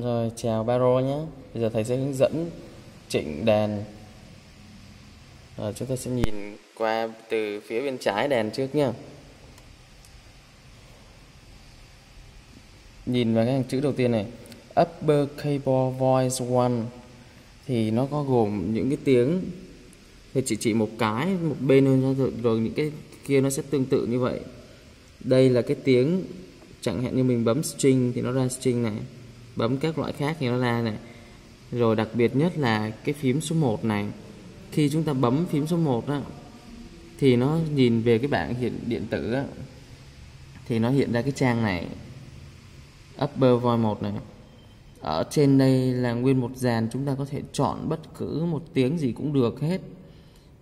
Rồi chào Baro nhé Bây giờ thầy sẽ hướng dẫn chỉnh đèn. Rồi, Chúng ta sẽ nhìn qua từ phía bên trái đèn trước nhé Nhìn vào cái hàng chữ đầu tiên này Upper Cable Voice One Thì nó có gồm những cái tiếng Thì chỉ chỉ một cái, một bên thôi rồi, rồi những cái kia nó sẽ tương tự như vậy Đây là cái tiếng Chẳng hạn như mình bấm string thì nó ra string này bấm các loại khác thì nó ra này rồi đặc biệt nhất là cái phím số 1 này khi chúng ta bấm phím số 1 đó, thì nó nhìn về cái bảng hiện điện tử đó, thì nó hiện ra cái trang này upper voi 1 này ở trên đây là nguyên một dàn chúng ta có thể chọn bất cứ một tiếng gì cũng được hết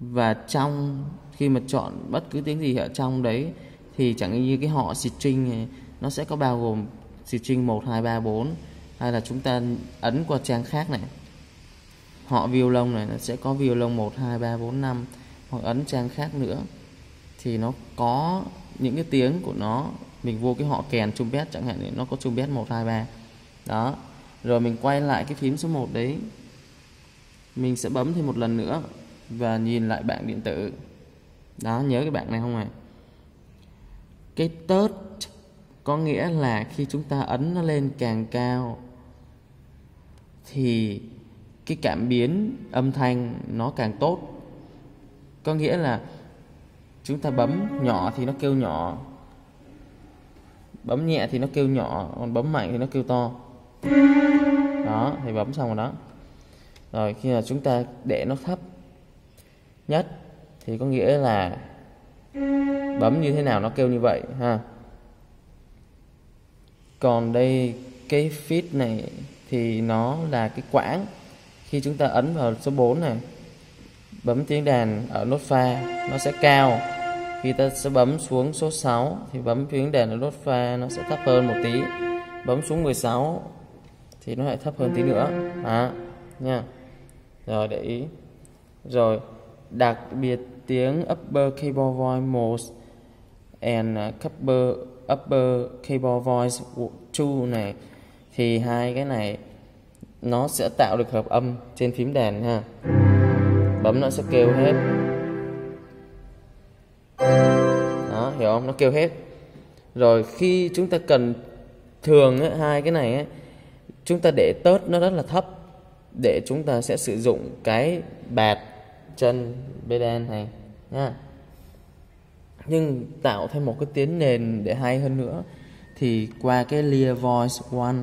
và trong khi mà chọn bất cứ tiếng gì ở trong đấy thì chẳng như cái họ string này, nó sẽ có bao gồm string 1 2 3 4 hay là chúng ta ấn qua trang khác này họ view violon này nó sẽ có view violon 1 2 3 4 5 hoặc ấn trang khác nữa thì nó có những cái tiếng của nó mình vô cái họ kèn trumpet chẳng hạn thì nó có trumpet 1 2 3 đó rồi mình quay lại cái phím số 1 đấy mình sẽ bấm thêm một lần nữa và nhìn lại bảng điện tử đó nhớ cái bảng này không ạ à? cái tớt có nghĩa là khi chúng ta ấn nó lên càng cao thì cái cảm biến âm thanh nó càng tốt có nghĩa là chúng ta bấm nhỏ thì nó kêu nhỏ bấm nhẹ thì nó kêu nhỏ còn bấm mạnh thì nó kêu to đó thì bấm xong rồi đó rồi khi là chúng ta để nó thấp nhất thì có nghĩa là bấm như thế nào nó kêu như vậy ha còn đây cái fit này thì nó là cái quãng khi chúng ta ấn vào số 4 này bấm tiếng đàn ở nốt pha nó sẽ cao khi ta sẽ bấm xuống số 6 thì bấm tiếng đàn ở nốt pha nó sẽ thấp hơn một tí bấm xuống 16 thì nó lại thấp hơn tí nữa à, nha rồi để ý rồi đặc biệt tiếng upper keyboard voice 1 and upper upper keyboard voice 2 này thì hai cái này nó sẽ tạo được hợp âm trên phím đàn ha bấm nó sẽ kêu hết đó hiểu không nó kêu hết rồi khi chúng ta cần thường ấy, hai cái này ấy, chúng ta để tớt nó rất là thấp để chúng ta sẽ sử dụng cái bạt chân bê đen này nha nhưng tạo thêm một cái tiếng nền để hay hơn nữa thì qua cái clear voice one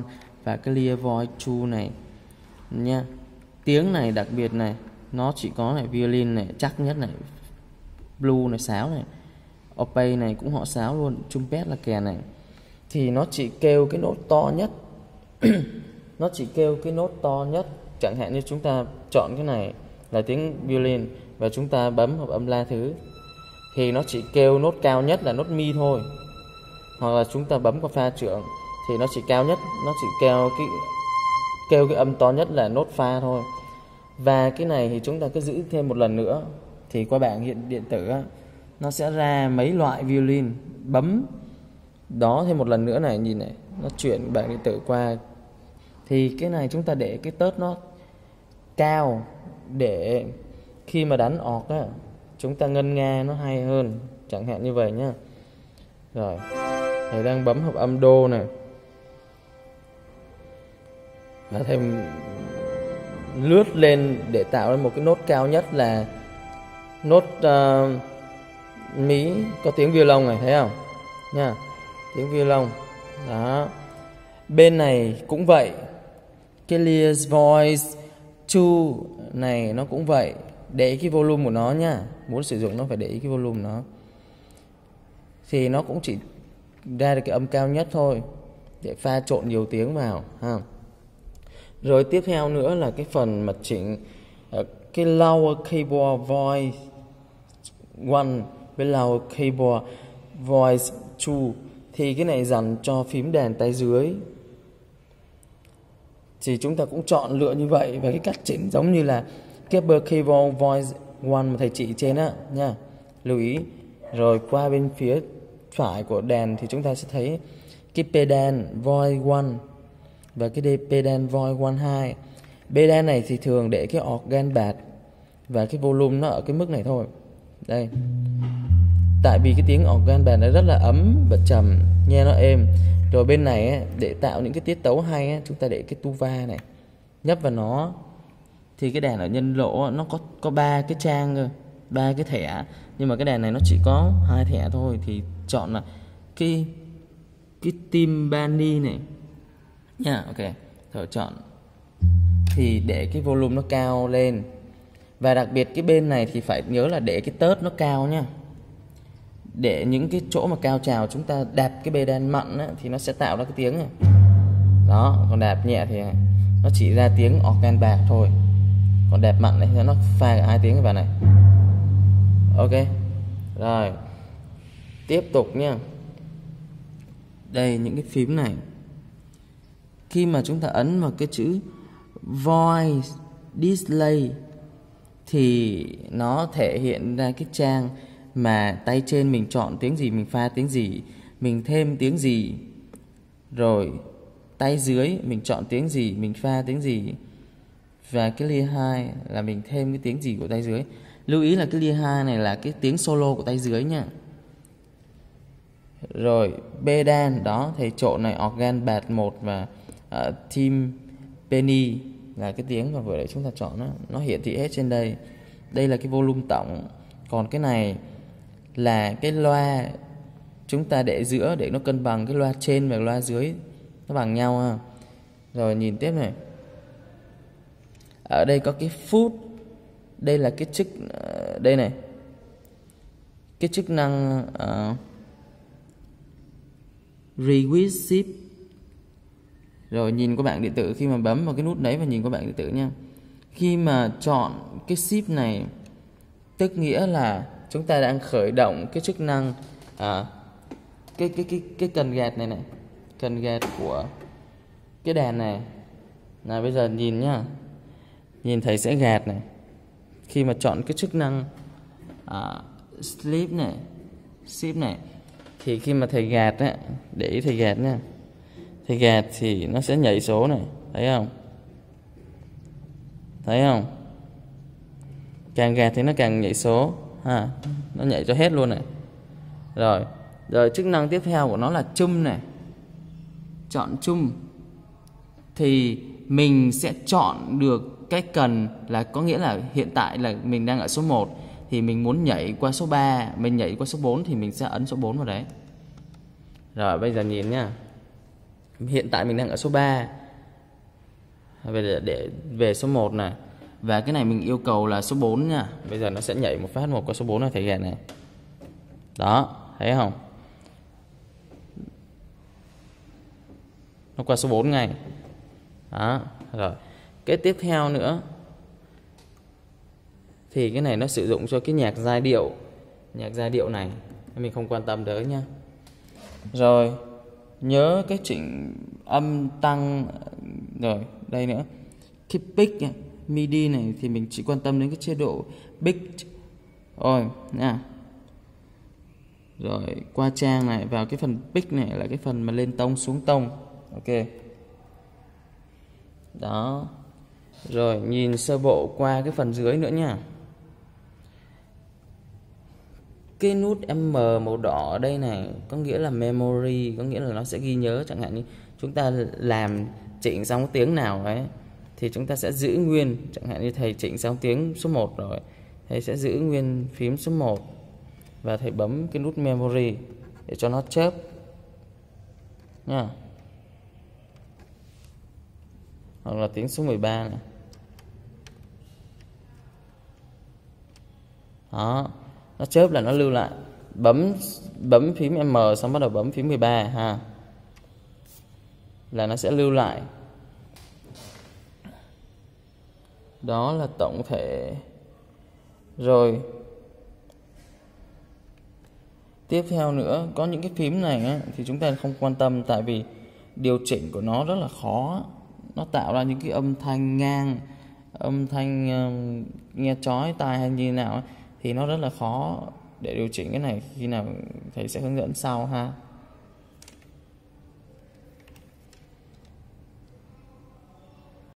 và cái clear voice two này nha tiếng này đặc biệt này nó chỉ có này violin này chắc nhất này blue này sáo này opay này cũng họ sáo luôn trumpet là kè này thì nó chỉ kêu cái nốt to nhất nó chỉ kêu cái nốt to nhất chẳng hạn như chúng ta chọn cái này là tiếng violin và chúng ta bấm hợp âm la thứ thì nó chỉ kêu nốt cao nhất là nốt mi thôi hoặc là chúng ta bấm vào pha trưởng thì nó chỉ cao nhất nó chỉ kêu cái kêu cái âm to nhất là nốt pha thôi và cái này thì chúng ta cứ giữ thêm một lần nữa thì qua bảng hiện điện tử nó sẽ ra mấy loại violin bấm đó thêm một lần nữa này nhìn này nó chuyển bảng điện tử qua thì cái này chúng ta để cái tớt nó cao để khi mà đánh ọt á chúng ta ngân nga nó hay hơn chẳng hạn như vậy nhá rồi thầy đang bấm hợp âm đô này và thầy lướt lên để tạo ra một cái nốt cao nhất là nốt uh, ờ, mỹ có tiếng violon này thấy không nha tiếng violon đó bên này cũng vậy cái Lear's voice chu này nó cũng vậy để ý cái volume của nó nha muốn sử dụng nó phải để ý cái volume nó thì nó cũng chỉ ra được cái âm cao nhất thôi để pha trộn nhiều tiếng vào ha rồi tiếp theo nữa là cái phần mà chỉnh ờ, cái lower keyboard voice one với lower keyboard voice two thì cái này dành cho phím đàn tay dưới thì chúng ta cũng chọn lựa như vậy và cái cách chỉnh giống như là cái keyboard voice one mà thầy chị trên á nha lưu ý rồi qua bên phía phải của đèn thì chúng ta sẽ thấy cái pedal void one và cái pedal void one hai pedal này thì thường để cái organ bạt và cái volume nó ở cái mức này thôi đây tại vì cái tiếng organ bạt nó rất là ấm và trầm nghe nó êm rồi bên này ấy, để tạo những cái tiết tấu hay ấy, chúng ta để cái tuva này nhấp vào nó thì cái đèn ở nhân lỗ nó có có ba cái trang cơ ba cái thẻ nhưng mà cái đèn này nó chỉ có hai thẻ thôi thì chọn là cái cái tim này nha yeah, ok rồi chọn thì để cái volume nó cao lên và đặc biệt cái bên này thì phải nhớ là để cái tớt nó cao nhá để những cái chỗ mà cao trào chúng ta đạp cái bê đan mặn á, thì nó sẽ tạo ra cái tiếng này. đó còn đạp nhẹ thì nó chỉ ra tiếng organ bạc thôi còn đẹp mặn thì nó pha cả hai tiếng vào này ok rồi tiếp tục nha đây những cái phím này khi mà chúng ta ấn vào cái chữ voice display thì nó thể hiện ra cái trang mà tay trên mình chọn tiếng gì mình pha tiếng gì mình thêm tiếng gì rồi tay dưới mình chọn tiếng gì mình pha tiếng gì và cái ly hai là mình thêm cái tiếng gì của tay dưới lưu ý là cái lia này là cái tiếng solo của tay dưới nha rồi B pedan đó thì trộn này organ bạt một và uh, ờ, team penny là cái tiếng mà vừa để chúng ta chọn nó nó hiển thị hết trên đây đây là cái volume tổng còn cái này là cái loa chúng ta để giữa để nó cân bằng cái loa trên và loa dưới nó bằng nhau ha rồi nhìn tiếp này ở đây có cái foot đây là cái chức ờ, đây này cái chức năng uh, ờ, requisite rồi nhìn qua bảng điện tử khi mà bấm vào cái nút đấy và nhìn qua bảng điện tử nha khi mà chọn cái ship này tức nghĩa là chúng ta đang khởi động cái chức năng à, cái cái cái cái cần gạt này này cần gạt của cái đèn này là bây giờ nhìn nhá nhìn thấy sẽ gạt này khi mà chọn cái chức năng uh, sleep này sleep này thì khi mà thầy gạt á để ý thầy gạt nha thầy gạt thì nó sẽ nhảy số này thấy không thấy không càng gạt thì nó càng nhảy số ha nó nhảy cho hết luôn này rồi rồi chức năng tiếp theo của nó là chung này chọn chung thì mình sẽ chọn được cái cần là có nghĩa là hiện tại là mình đang ở số 1 thì mình muốn nhảy qua số 3, mình nhảy qua số 4 thì mình sẽ ấn số 4 vào đấy. Rồi bây giờ nhìn nha. Hiện tại mình đang ở số 3. Về để, về số 1 này. Và cái này mình yêu cầu là số 4 nha. Bây giờ nó sẽ nhảy một phát một qua số 4 này thể hiện này. Đó, thấy không? Nó qua số 4 ngay. Đó, rồi cái tiếp theo nữa thì cái này nó sử dụng cho cái nhạc giai điệu nhạc giai điệu này mình không quan tâm tới nha rồi nhớ cái chỉnh âm tăng rồi đây nữa cái pick midi này thì mình chỉ quan tâm đến cái chế độ big rồi nha rồi qua trang này vào cái phần pick này là cái phần mà lên tông xuống tông ok đó rồi nhìn sơ bộ qua cái phần dưới nữa nha Cái nút M màu đỏ ở đây này Có nghĩa là memory Có nghĩa là nó sẽ ghi nhớ Chẳng hạn như chúng ta làm chỉnh xong tiếng nào ấy Thì chúng ta sẽ giữ nguyên Chẳng hạn như thầy chỉnh xong tiếng số 1 rồi Thầy sẽ giữ nguyên phím số 1 Và thầy bấm cái nút memory Để cho nó chớp Nha hoặc là tiếng số 13 này. đó nó chớp là nó lưu lại bấm bấm phím M xong bắt đầu bấm phím 13 ha là nó sẽ lưu lại đó là tổng thể rồi tiếp theo nữa có những cái phím này á, thì chúng ta không quan tâm tại vì điều chỉnh của nó rất là khó nó tạo ra những cái âm thanh ngang âm thanh uh, nghe chói tai hay như nào ấy thì nó rất là khó để điều chỉnh cái này khi nào thầy sẽ hướng dẫn sau ha